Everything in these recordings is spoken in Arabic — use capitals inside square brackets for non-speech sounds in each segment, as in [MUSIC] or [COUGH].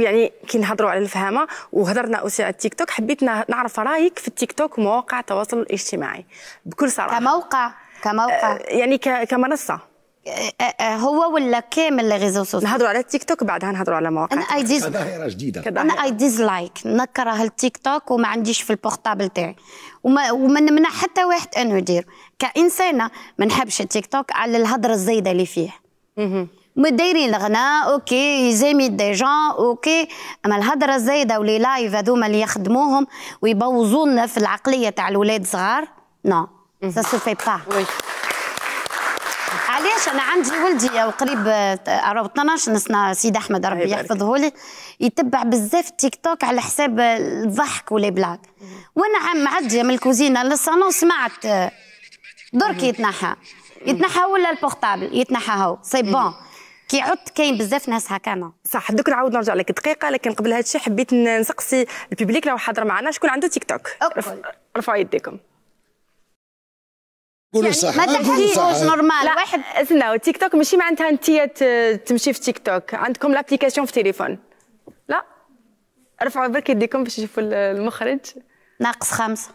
ويعني كي نهضروا على الفهامه وهضرنا اسي على التيك توك حبيت نعرف رايك في التيك توك ومواقع التواصل الاجتماعي بكل صراحه كموقع كموقع آه، يعني كمنصه آه، آه، هو ولا كامل لي ريزو سوسيال نهضروا على التيك توك بعدها نهضروا على مواقع انا اي ديز جديده انا اي ديزلايك نكره التيك توك وما عنديش في البورتابل تاعي وما وما نمنع حتى واحد انه يدير كانسانه ما نحبش التيك توك على الهضره الزايده اللي فيه مدايرين الغناء اوكي يزامي دي جون اوكي اما الهضره الزايده ولي لايف هذوما اللي يخدموهم ويبوظوا لنا في العقليه تاع الاولاد صغار نو سا سو في با علاش انا عندي ولدي قريب 12 سنه سيد احمد ربي يحفظه لي يتبع بزاف تيك توك على حساب الضحك ولا بلاك وانا عم معديه من الكوزينه للصالون سمعت درك يتنحى يتنحى ولا البورتابل يتنحى هو سي بون كيعود كاين بزاف ناس هكانا صح دوك نعاود نرجع لك دقيقه لكن قبل هذا الشيء حبيت نسقسي الببليك لو حاضر معنا شكون عنده تيك توك رفعوا يديكم قولوا يعني صح ما تحكيوش نورمال واحد استناو تيك توك ماشي معناتها انت تمشي في تيك توك عندكم لابليكاسيون في التليفون لا رفعوا برك يديكم باش يشوفوا المخرج ناقص خمسه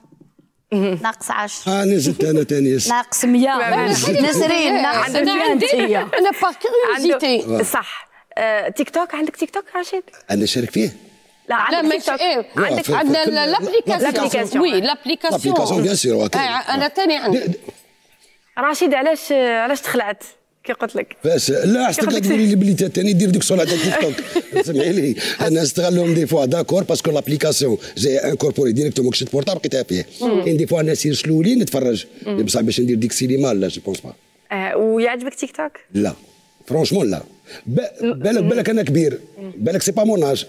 ناقص 10 اه انا زدت انا ثاني ناقص 100 نسرين ناقص 100 [LAUGHS] انا باغ كيوريوزيتي آه. صح آه، تيك توك عندك تيك توك رشيد؟ انا شارك فيه لا عندك تيك توك إيه. آه، عندك عندنا لابليكاسيون وي لابليكاسيون لابليكاسيون بيان سور انا ثاني عندي رشيد علاش علاش تخلعت؟ كي قلت لك باش لا حسيتك تقولي لي بلي تاني دير ديك الصوره تاع تيك توك سمعي لي انا نستغلهم دي فوا داكور باسكو لابليكاسيون جاي انكوربوري ديريكتومون كشت بورتابل لقيتها فيه كاين دي فوا الناس يرسلوا لي نتفرج بصح باش ندير ديك السينما لا جو بونس با ويعجبك تيك توك؟ لا فرونشمون لا بالك بالك انا كبير بالك سي با مون اج